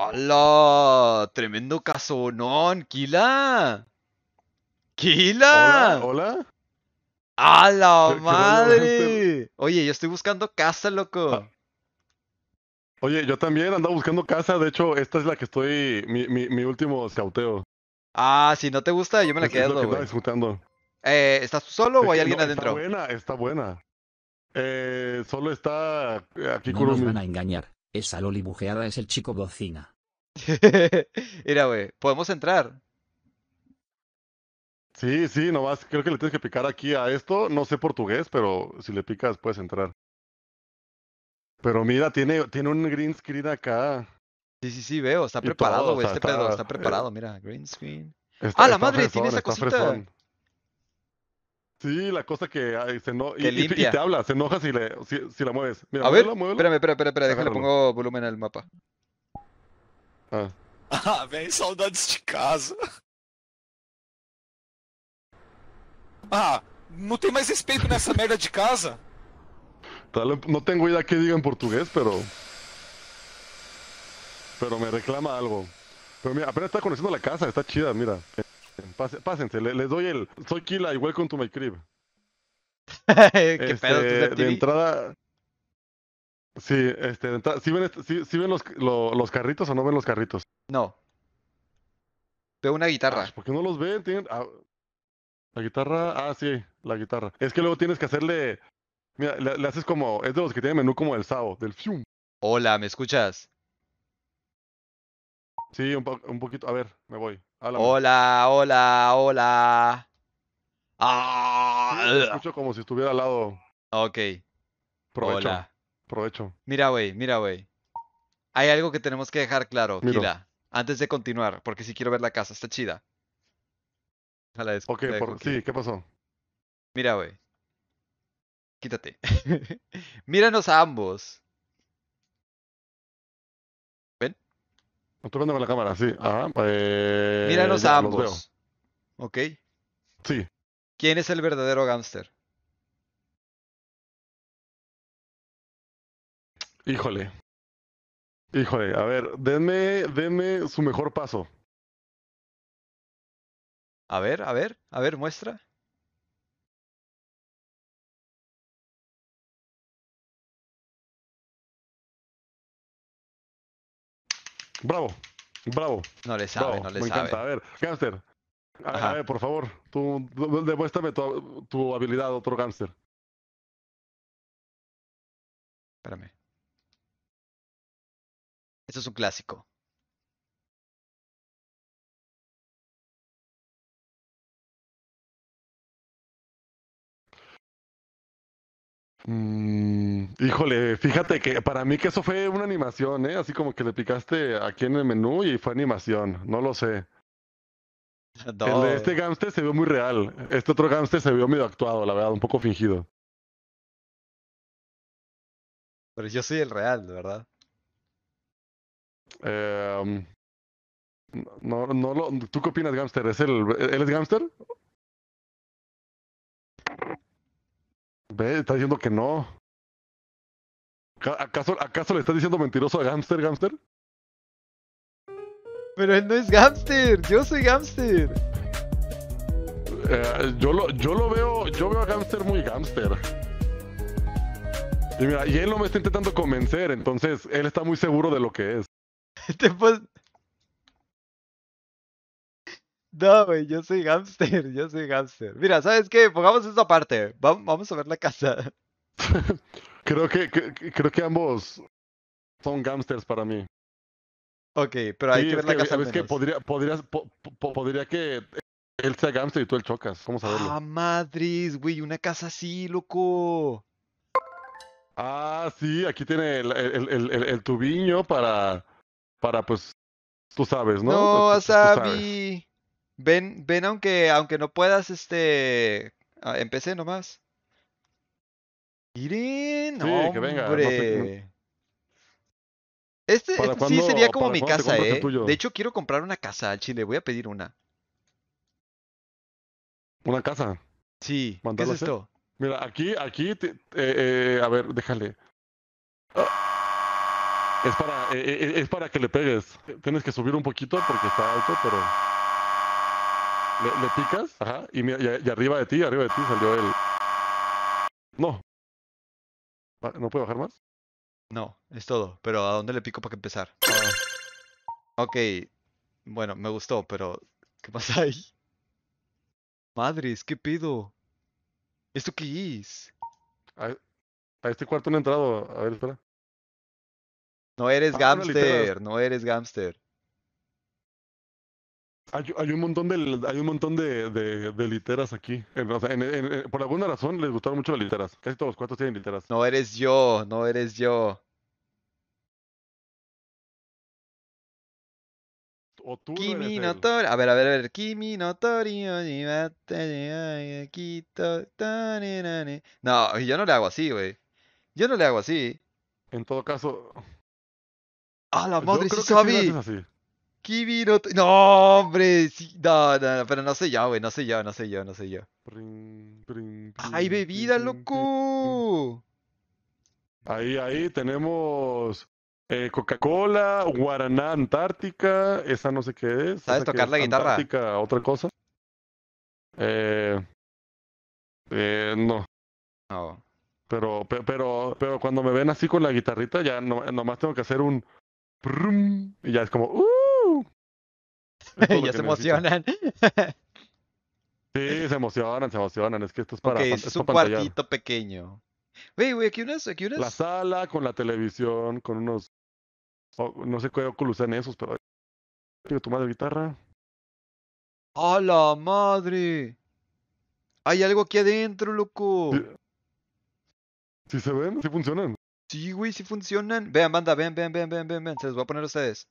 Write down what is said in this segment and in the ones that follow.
¡Hola! ¡Tremendo casonón! ¡Kila! ¡Kila! ¿Hola? ¿Hola? ¡A madre! Oye, yo estoy buscando casa, loco. Ah. Oye, yo también ando buscando casa. De hecho, esta es la que estoy. Mi, mi, mi último sauteo. Ah, si no te gusta, yo me la es, quedo, güey. disfrutando. eh, ¿Estás tú solo o hay alguien adentro? Está buena, está buena. Eh, solo está aquí no nos van a engañar. Esa loli bujeada es el chico bocina. Mira, güey, podemos entrar. Sí, sí, nomás creo que le tienes que picar aquí a esto. No sé portugués, pero si le picas puedes entrar. Pero mira, tiene, tiene un green screen acá. Sí, sí, sí, veo. Está preparado, güey. Este está, está eh, preparado, mira. Green screen. ah, la madre, tiene esa cosita. Sí, la cosa que se enoja y, te habla, se enoja si, le, la mueves. Mira, a ver, espérame, espérame, espérame, espérame déjale, pongo volumen al mapa. Ah. Ah, ah saudades de casa. Ah, no tem mais en esa merda de casa. tal no tengo idea que diga en portugués, pero... Pero me reclama algo. Pero mira, apenas está conociendo la casa, está chida, mira pásense, les, doy el. Soy Kila y welcome to my crib. ¿Qué pedo, este, de entrada. Sí, este, de entrada, ¿sí ven, este, sí, ven los, los, carritos o no ven los carritos? No. Veo una guitarra. Ah, pues, ¿Por qué no los ven? Ah, la guitarra. Ah, sí, la guitarra. Es que luego tienes que hacerle. Mira, le, haces como. Es de los que tienen menú como el SAO, del Fium. Hola, ¿me escuchas? Sí, un poquito. A ver, me voy. Hola, hola, hola. Ah, escucho como si estuviera al lado. Ok. Provecho. Provecho. Mira, güey, mira, güey. Hay algo que tenemos que dejar claro, Mira antes de continuar, porque si quiero ver la casa, está chida. ok, sí, ¿qué pasó? Mira, güey. Quítate. Míranos a ambos Estoy la cámara, sí. Pues, Míranos a ambos. ¿Ok? Sí. ¿Quién es el verdadero gángster? Híjole. Híjole, a ver, denme, denme su mejor paso. A ver, a ver, a ver, muestra. Bravo, bravo. No le sabe, no le sabe. Me encanta. A ver, Gánster, a, ver, por favor, tú, demuéstrame tu, tu habilidad, otro Gánster. Espérame. Esto es un clásico. Mmm, híjole, fíjate que para mí que eso fue una animación, ¿eh? Así como que le picaste aquí en el menú y fue animación, no lo sé. El de este gangster se vio muy real, este otro gangster se vio medio actuado, la verdad, un poco fingido. Pero yo soy el real, de ¿verdad? Em, no, no lo, ¿Tú qué opinas, gangster ¿Es el, ¿Él es gangster. Ve, está diciendo que no. ¿Acaso, acaso le está diciendo mentiroso a Gamster, Gamster? Pero él no es Gamster, yo soy Gamster. Eh, yo, lo, yo lo veo, yo veo a Gamster muy Gamster. Y mira, y él no me está intentando convencer, entonces él está muy seguro de lo que es. Te, no, güey, yo soy hámster, yo soy hámster. Mira, ¿sabes qué? Pongamos esta parte. Vamos a ver la casa. creo, que, creo que ambos son gámsters para mí. Ok, pero hay que ver la casa. ¿Sabes qué? podría, podría que él sea gámster y tú él chocas. a saberlo? Ah, madres, güey, una casa así, loco. Ah, sí, aquí tiene el, el, tubiño para, para, pues, tú sabes, ¿no? No, sabi. Ven, ven aunque, aunque no puedas, este... Ah, empecé nomás. Irene. sí, que venga. Este, este, sí sería como mi casa, ¿eh? De hecho, quiero comprar una casa al Chile. Voy a pedir una. ¿Una casa? Sí. ¿Qué es esto? Mira, aquí, aquí, eh, eh, a ver, déjale. Es para, eh, es para que le pegues. Tienes que subir un poquito porque está alto, pero... Le, picas, ajá, y, y, arriba de ti, arriba de ti salió el. No. ¿No puede bajar más? No, es todo. Pero ¿a dónde le pico para que empezar? Okay, ah. Ok. Bueno, me gustó, pero. ¿Qué pasa ahí? Madres, ¿qué pido? ¿Esto qué es? A, este cuarto no he entrado. A ver, espera. No eres ah, no eres gamster. Hay, un montón de, hay un montón de, de, de literas aquí. por alguna razón les gustaron mucho las literas. Casi todos los cuartos tienen literas. No eres yo, no eres yo. Kimi no A ver, a ver, a ver. Kimi no No, yo no le hago así, güey. Yo no le hago así. En todo caso. ¡Ah, la madre, sí, así Kibi no... hombre, no, no, pero no sé ya güey, no sé ya no sé yo, no sé ya ¡Ay, bebida, loco! Ahí, ahí tenemos eh, Coca-Cola, Guaraná Antártica, esa no sé qué es. ¿Sabes tocar la guitarra? Antártica, otra cosa. Eh, eh, no. No. Pero, pero, pero cuando me ven así con la guitarrita, ya no, nomás tengo que hacer un... y ya es como... Uh, ya se emocionan. sí, se emocionan, se emocionan. Es que esto es para. es un cuartito pequeño. Güey, güey, aquí unas, aquí La sala con la televisión, con unos. no sé qué Oculus en esos, pero. tu madre guitarra. ¡A la madre! Hay algo aquí adentro, loco. Sí. se ven? ¿Sí funcionan? Sí, güey, sí funcionan. Vean, banda, vean, vean, vean, vean, vean, vean. Se los voy a poner a ustedes.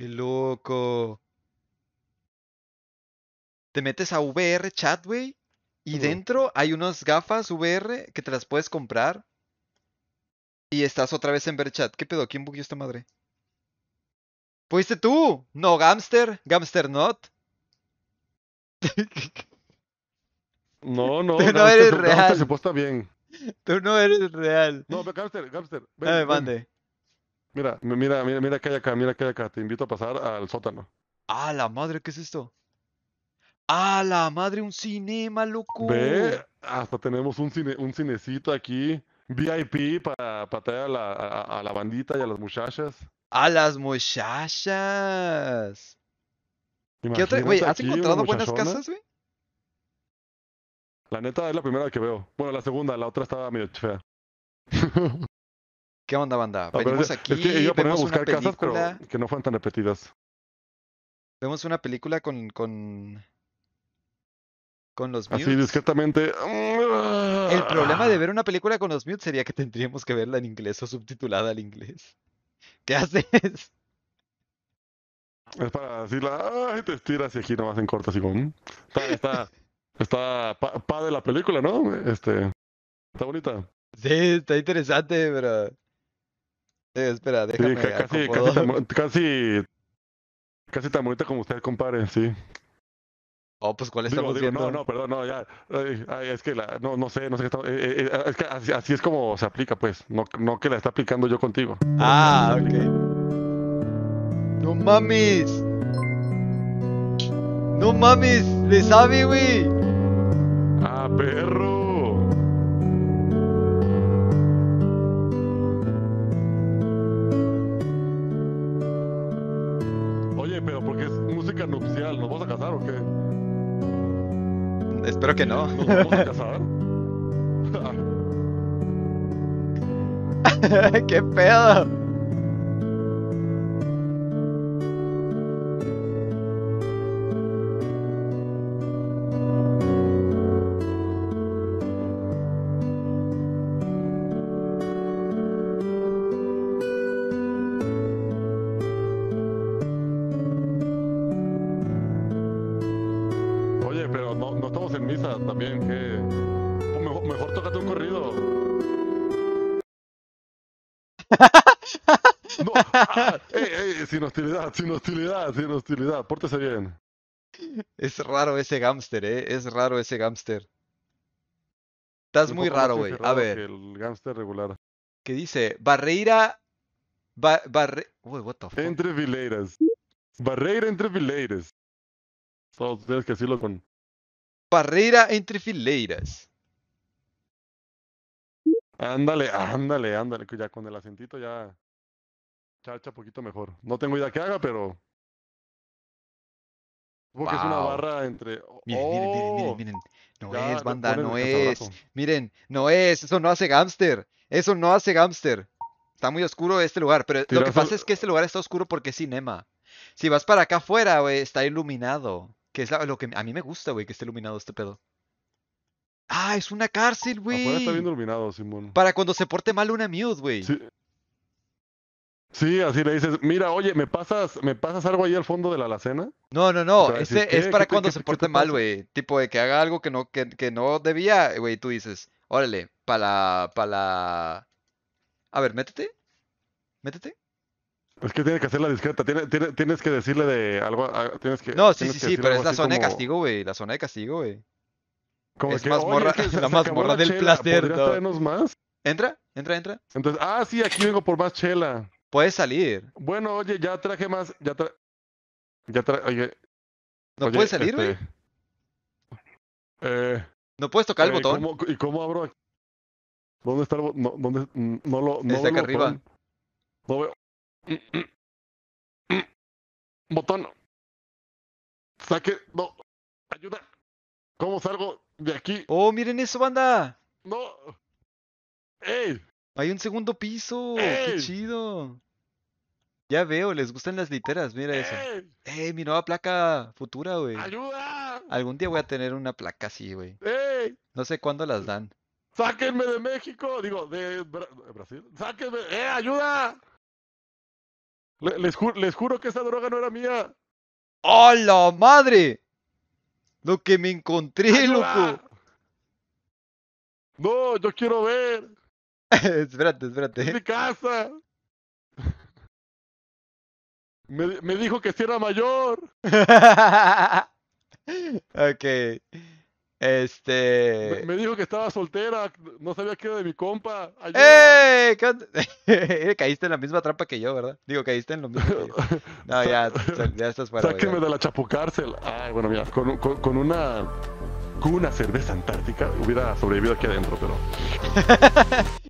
Qué loco. Te metes a VR Chat, güey, y dentro hay unas gafas VR que te las puedes comprar. Y estás otra vez en VR Chat. ¿Qué pedo? ¿Quién bugueó esta madre? ¿Fuiste tú? No, Gamster. Gamster not. No, no. Tú no, eres real. Tú no eres real. No, Gamster, Gamster. Ven, mande. Mira, mira, mira, mira que hay acá, mira que hay acá. Te invito a pasar al sótano. ¡A la madre! ¿Qué es esto? ¡Ah, la madre! ¡Un cinema, loco! Ve, hasta tenemos un, cine, un cinecito aquí. VIP para, traer a la, bandita y a las muchachas. ¡A las muchachas! ¿Has encontrado buenas casas, güey? La neta es la primera que veo. Bueno, la segunda, la otra estaba medio fea. ¿Qué onda, banda? Venimos aquí, es que vemos buscar una casas, película... que no fueron tan repetidas. Vemos una película con... con... Con los mutes. Así discretamente. El problema de ¡Ah! ver una película con los mutes sería que tendríamos que verla en inglés o subtitulada al inglés. ¿Qué haces? Es para decirla, ay, te estiras y aquí nomás en corto, así como. Mm, está, está, está pa, de la película, ¿no? Este, está bonita. Sí, está interesante, pero eh, espera, déjame. casi, casi, tan, casi, bonita como usted, comparen, sí. Oh, pues ¿cuál estamos digo, viendo? No, no, perdón, no, ya. es que la, no, no sé, no sé qué está. Eh, eh, eh, es que así, es como se aplica, pues. No, no que la está aplicando yo contigo. Ah, ok. No mames. No mames, le sabe, güey. Ah, pero. Espero que no. ¿Qué pedo? Ah, eh, eh, sin hostilidad, sin hostilidad, sin hostilidad, pórtese bien. Es raro ese gámster, eh, es raro ese gámster. Estás muy raro, güey. A ver. El gámster regular. Que dice, Barreira. barre... what the fuck? Entre Vileiras. Barreira entre fileiras. Todos ustedes que lo con. Barreira entre Fileiras. Ándale, ándale, ándale, ya con el acentito ya Chacha poquito mejor. No tengo idea qué haga, pero es una barra entre. miren, miren, miren, miren, No es, banda, no es. Miren, no es. Eso no hace gámster. Eso no hace gámster. Está muy oscuro este lugar. Pero lo que pasa es que este lugar está oscuro porque es cinema. Si vas para acá afuera, güey, está iluminado. Que es lo que a mí me gusta, güey, que esté iluminado este pedo. Ah, es una cárcel, güey. Afuera está bien iluminado, Simón. Para cuando se porte mal una mute, güey. Sí. Sí, así le dices, mira, oye, ¿me pasas, ¿me pasas algo ahí al fondo de la alacena? No, no, no, ese es para cuando se porte mal, güey. Tipo de que haga algo que no, que, que no debía, güey, tú dices, órale, para la, para A ver, métete, métete. Es que tiene que hacer la discreta, tiene, tienes que decirle de algo, No, sí, sí, sí, pero es la zona de castigo, güey, la zona de castigo, güey es la mazmorra del plaster. traernos más? ¿Entra? ¿Entra? ¿Entra? Entonces, ah, sí, aquí vengo por más chela. Puedes salir. Bueno, oye, ya traje más. Ya tra... Ya tra... Oye. ¿No puedes salir, este, güey? Eh, ¿No puedes tocar el eh, botón? ¿Y cómo abro aquí? ¿Dónde está el botón? ¿dónde? no lo. No acá arriba. No veo. Botón. Saque. No. Ayuda. ¿Cómo salgo? De aquí. ¡Oh, miren eso, banda! ¡No! ¡Ey! Hay un segundo piso. ¡Qué chido! Ya veo, les gustan las literas, mira eso. ¡Ey, mi nueva placa futura, güey! ¡Ayuda! Algún día voy a tener una placa así, güey. ¡Ey! No sé cuándo las dan. ¡Sáquenme de México! Digo, de Brasil. ¡Sáquenme! ¡Eh, ayuda! les, juro que esa droga no era mía. ¡Oh, la madre! Lo que me encontré, loco. No, yo quiero ver. espérate, espérate. mi casa. Me, me dijo que si era mayor. ok. Este. Me, dijo que estaba soltera, no sabía que era de mi compa. ¡Eh! caíste en la misma trampa que yo, ¿verdad? Digo, caíste en lo mismo. No, ya, ya estás fuera. Sáqueme de la chapucárcel. Ay, bueno, mira, con, una. Con una cerveza antártica hubiera sobrevivido aquí adentro, pero.